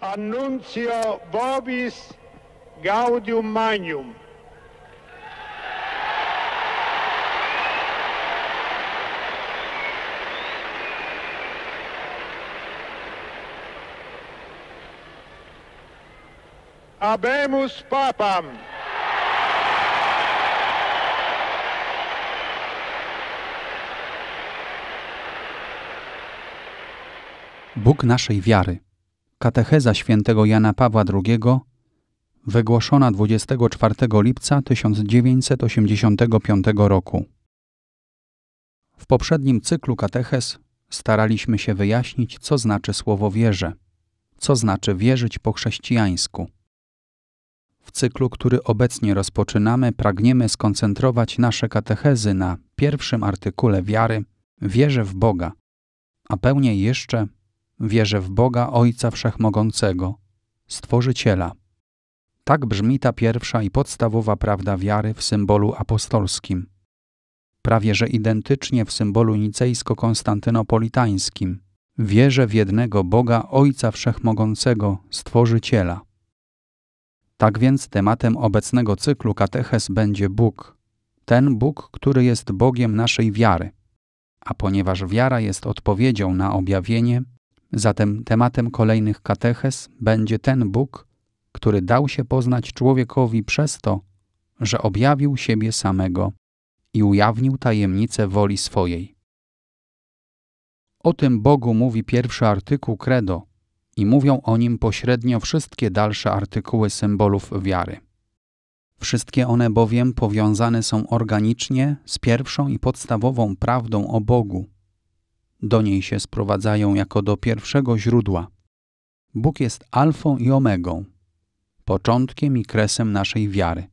Annuncio Vobis Gaudium Magnum. Abemus Papam. Bóg naszej wiary. Katecheza świętego Jana Pawła II, wygłoszona 24 lipca 1985 roku. W poprzednim cyklu kateches staraliśmy się wyjaśnić, co znaczy słowo wierze, co znaczy wierzyć po chrześcijańsku. W cyklu, który obecnie rozpoczynamy, pragniemy skoncentrować nasze katechezy na pierwszym artykule wiary wierze w Boga, a pełniej jeszcze Wierzę w Boga Ojca Wszechmogącego, Stworzyciela. Tak brzmi ta pierwsza i podstawowa prawda wiary w symbolu apostolskim. Prawie że identycznie w symbolu nicejsko-konstantynopolitańskim. Wierzę w jednego Boga Ojca Wszechmogącego, Stworzyciela. Tak więc tematem obecnego cyklu kateches będzie Bóg. Ten Bóg, który jest Bogiem naszej wiary. A ponieważ wiara jest odpowiedzią na objawienie, Zatem tematem kolejnych kateches będzie ten Bóg, który dał się poznać człowiekowi przez to, że objawił siebie samego i ujawnił tajemnicę woli swojej. O tym Bogu mówi pierwszy artykuł Credo i mówią o nim pośrednio wszystkie dalsze artykuły symbolów wiary. Wszystkie one bowiem powiązane są organicznie z pierwszą i podstawową prawdą o Bogu, do niej się sprowadzają jako do pierwszego źródła. Bóg jest alfą i omegą, początkiem i kresem naszej wiary.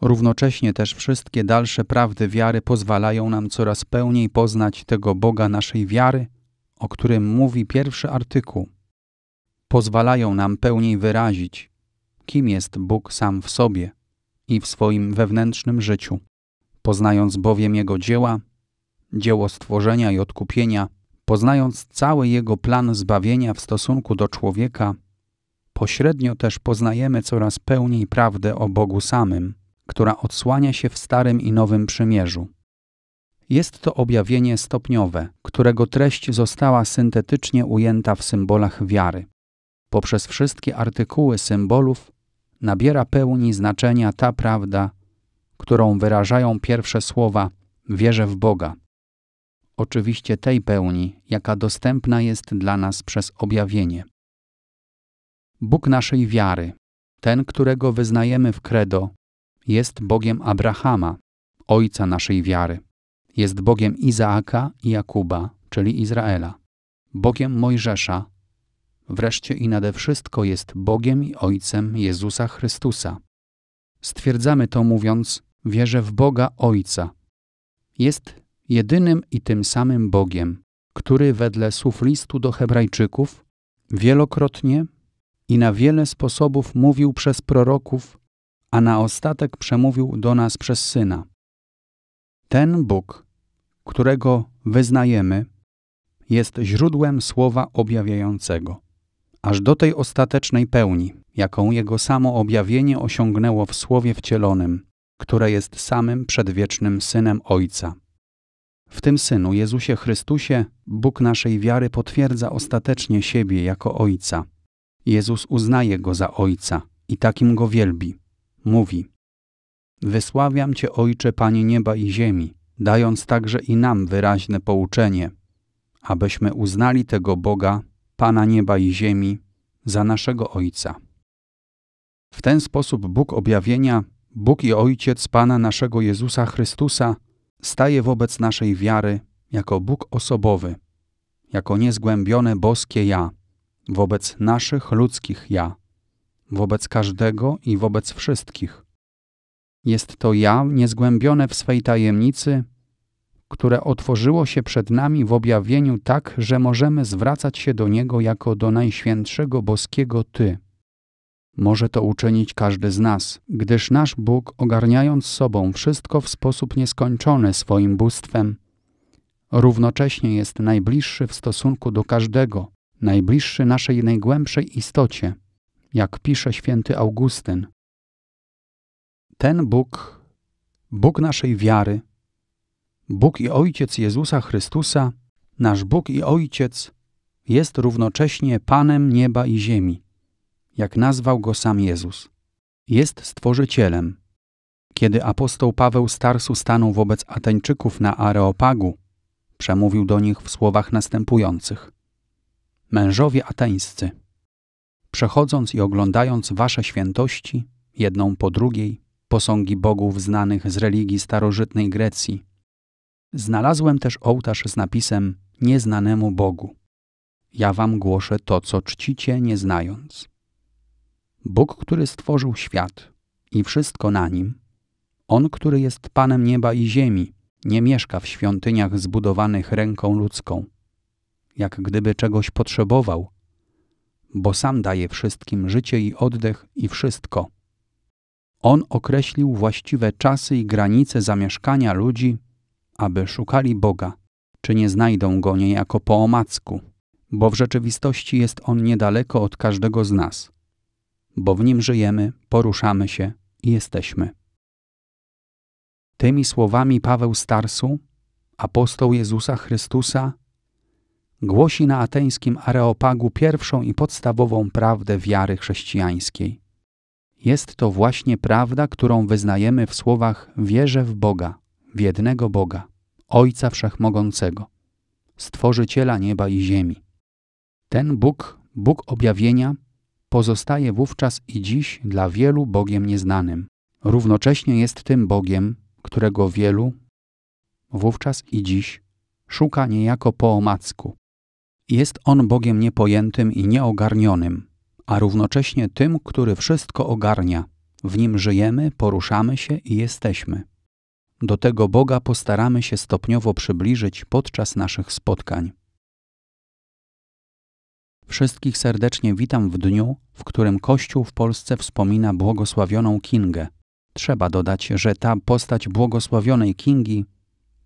Równocześnie też wszystkie dalsze prawdy wiary pozwalają nam coraz pełniej poznać tego Boga naszej wiary, o którym mówi pierwszy artykuł. Pozwalają nam pełniej wyrazić, kim jest Bóg sam w sobie i w swoim wewnętrznym życiu. Poznając bowiem Jego dzieła, dzieło stworzenia i odkupienia, poznając cały jego plan zbawienia w stosunku do człowieka, pośrednio też poznajemy coraz pełniej prawdę o Bogu samym, która odsłania się w Starym i Nowym Przymierzu. Jest to objawienie stopniowe, którego treść została syntetycznie ujęta w symbolach wiary. Poprzez wszystkie artykuły symbolów nabiera pełni znaczenia ta prawda, którą wyrażają pierwsze słowa: Wierzę w Boga oczywiście tej pełni, jaka dostępna jest dla nas przez objawienie. Bóg naszej wiary, ten, którego wyznajemy w credo, jest Bogiem Abrahama, ojca naszej wiary. Jest Bogiem Izaaka i Jakuba, czyli Izraela, Bogiem Mojżesza, wreszcie i nade wszystko jest Bogiem i Ojcem Jezusa Chrystusa. Stwierdzamy to mówiąc: Wierzę w Boga Ojca. Jest jedynym i tym samym Bogiem, który wedle słów listu do Hebrajczyków wielokrotnie i na wiele sposobów mówił przez proroków, a na ostatek przemówił do nas przez Syna. Ten Bóg, którego wyznajemy, jest źródłem słowa objawiającego, aż do tej ostatecznej pełni, jaką jego samo objawienie osiągnęło w słowie wcielonym, które jest samym przedwiecznym synem Ojca. W tym Synu Jezusie Chrystusie Bóg naszej wiary potwierdza ostatecznie siebie jako Ojca. Jezus uznaje Go za Ojca i takim Go wielbi. Mówi Wysławiam Cię Ojcze Panie nieba i ziemi, dając także i nam wyraźne pouczenie, abyśmy uznali tego Boga, Pana nieba i ziemi, za naszego Ojca. W ten sposób Bóg objawienia, Bóg i Ojciec Pana naszego Jezusa Chrystusa staje wobec naszej wiary jako Bóg osobowy, jako niezgłębione boskie ja, wobec naszych ludzkich ja, wobec każdego i wobec wszystkich. Jest to ja niezgłębione w swej tajemnicy, które otworzyło się przed nami w objawieniu tak, że możemy zwracać się do Niego jako do Najświętszego Boskiego Ty. Może to uczynić każdy z nas, gdyż nasz Bóg, ogarniając sobą wszystko w sposób nieskończony swoim bóstwem, równocześnie jest najbliższy w stosunku do każdego, najbliższy naszej najgłębszej istocie, jak pisze święty Augustyn. Ten Bóg, Bóg naszej wiary, Bóg i Ojciec Jezusa Chrystusa, nasz Bóg i Ojciec, jest równocześnie Panem nieba i ziemi jak nazwał go sam Jezus. Jest stworzycielem. Kiedy apostoł Paweł Starsu stanął wobec Ateńczyków na Areopagu, przemówił do nich w słowach następujących: Mężowie ateńscy, przechodząc i oglądając wasze świętości, jedną po drugiej, posągi bogów znanych z religii starożytnej Grecji, znalazłem też ołtarz z napisem Nieznanemu Bogu. Ja wam głoszę to, co czcicie, nie znając. Bóg, który stworzył świat i wszystko na nim, On, który jest Panem nieba i ziemi, nie mieszka w świątyniach zbudowanych ręką ludzką, jak gdyby czegoś potrzebował, bo sam daje wszystkim życie i oddech i wszystko. On określił właściwe czasy i granice zamieszkania ludzi, aby szukali Boga, czy nie znajdą go niejako po omacku, bo w rzeczywistości jest on niedaleko od każdego z nas bo w nim żyjemy, poruszamy się i jesteśmy. Tymi słowami Paweł Starsu, apostoł Jezusa Chrystusa, głosi na ateńskim Areopagu pierwszą i podstawową prawdę wiary chrześcijańskiej. Jest to właśnie prawda, którą wyznajemy w słowach wierzę w Boga, w jednego Boga, Ojca Wszechmogącego, Stworzyciela nieba i ziemi. Ten Bóg, Bóg objawienia, pozostaje wówczas i dziś dla wielu Bogiem nieznanym. Równocześnie jest tym Bogiem, którego wielu wówczas i dziś szuka niejako po omacku. Jest on Bogiem niepojętym i nieogarnionym, a równocześnie tym, który wszystko ogarnia. W nim żyjemy, poruszamy się i jesteśmy. Do tego Boga postaramy się stopniowo przybliżyć podczas naszych spotkań. Wszystkich serdecznie witam w dniu, w którym Kościół w Polsce wspomina błogosławioną Kingę. Trzeba dodać, że ta postać błogosławionej Kingi,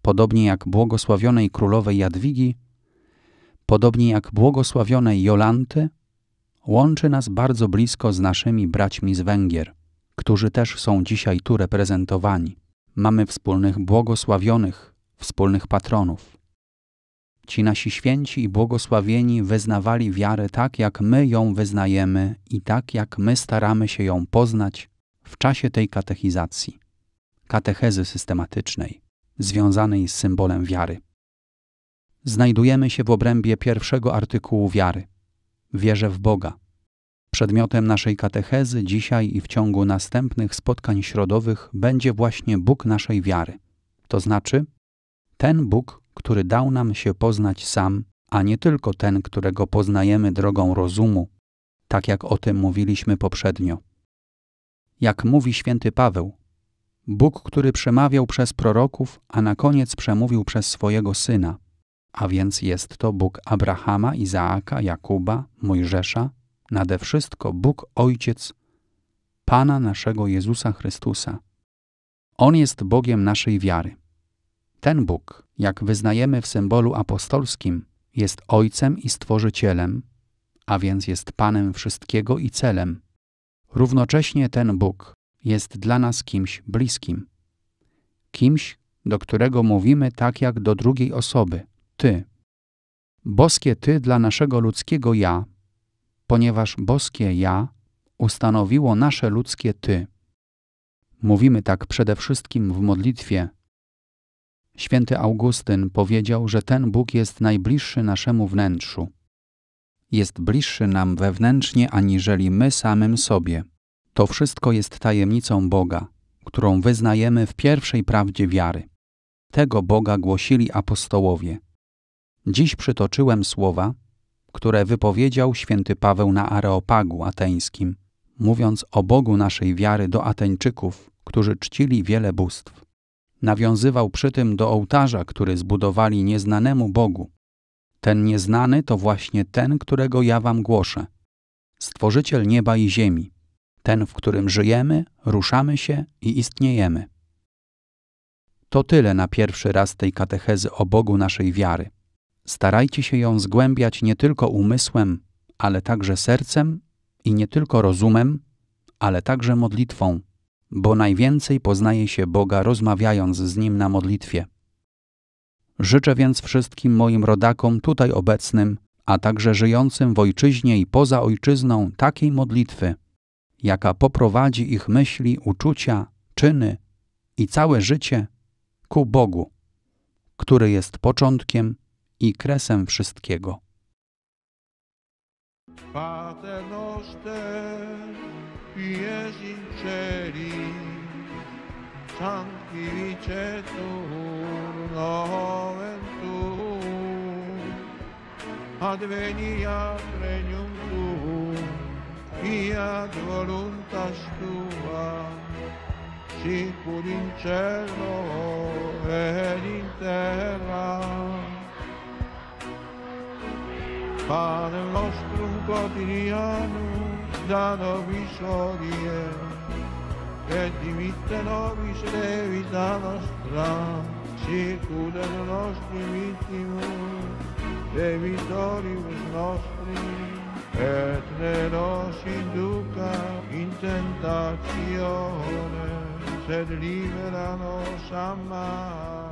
podobnie jak błogosławionej królowej Jadwigi, podobnie jak błogosławionej Jolanty, łączy nas bardzo blisko z naszymi braćmi z Węgier, którzy też są dzisiaj tu reprezentowani. Mamy wspólnych błogosławionych, wspólnych patronów. Ci nasi święci i błogosławieni wyznawali wiarę tak, jak my ją wyznajemy i tak, jak my staramy się ją poznać w czasie tej katechizacji, katechezy systematycznej, związanej z symbolem wiary. Znajdujemy się w obrębie pierwszego artykułu wiary. Wierzę w Boga. Przedmiotem naszej katechezy dzisiaj i w ciągu następnych spotkań środowych będzie właśnie Bóg naszej wiary. To znaczy, ten Bóg, który dał nam się poznać sam, a nie tylko ten, którego poznajemy drogą rozumu, tak jak o tym mówiliśmy poprzednio. Jak mówi święty Paweł, Bóg, który przemawiał przez proroków, a na koniec przemówił przez swojego syna, a więc jest to Bóg Abrahama, Izaaka, Jakuba, Mojżesza, nade wszystko Bóg Ojciec, Pana naszego Jezusa Chrystusa. On jest Bogiem naszej wiary. Ten Bóg, jak wyznajemy w symbolu apostolskim, jest Ojcem i Stworzycielem, a więc jest Panem wszystkiego i celem. Równocześnie ten Bóg jest dla nas kimś bliskim. Kimś, do którego mówimy tak jak do drugiej osoby Ty. Boskie Ty dla naszego ludzkiego ja, ponieważ boskie ja ustanowiło nasze ludzkie Ty. Mówimy tak przede wszystkim w modlitwie Święty Augustyn powiedział, że ten Bóg jest najbliższy naszemu wnętrzu. Jest bliższy nam wewnętrznie aniżeli my samym sobie. To wszystko jest tajemnicą Boga, którą wyznajemy w pierwszej prawdzie wiary. Tego Boga głosili apostołowie. Dziś przytoczyłem słowa, które wypowiedział święty Paweł na Areopagu ateńskim, mówiąc o Bogu naszej wiary do Ateńczyków, którzy czcili wiele bóstw. Nawiązywał przy tym do ołtarza, który zbudowali nieznanemu Bogu. Ten nieznany to właśnie ten, którego ja wam głoszę. Stworzyciel nieba i ziemi, ten, w którym żyjemy, ruszamy się i istniejemy. To tyle na pierwszy raz tej katechezy o Bogu naszej wiary. Starajcie się ją zgłębiać nie tylko umysłem, ale także sercem i nie tylko rozumem, ale także modlitwą bo najwięcej poznaje się Boga rozmawiając z Nim na modlitwie. Życzę więc wszystkim moim rodakom tutaj obecnym, a także żyjącym w ojczyźnie i poza ojczyzną takiej modlitwy, jaka poprowadzi ich myśli, uczucia, czyny i całe życie ku Bogu, który jest początkiem i kresem wszystkiego. Pater noster, Limpi e sinceri, santi vice turno ventù, advenia regnum tuum, fiat voluntas tua, sicur in cielo ed in terra. Padre nostrum quotidianum, visano visorie, che dimittano visere vita nostra, sicurano nostri vittimus, e vitoribus nostri, et ne nos induca in tentazione, sed libera nos a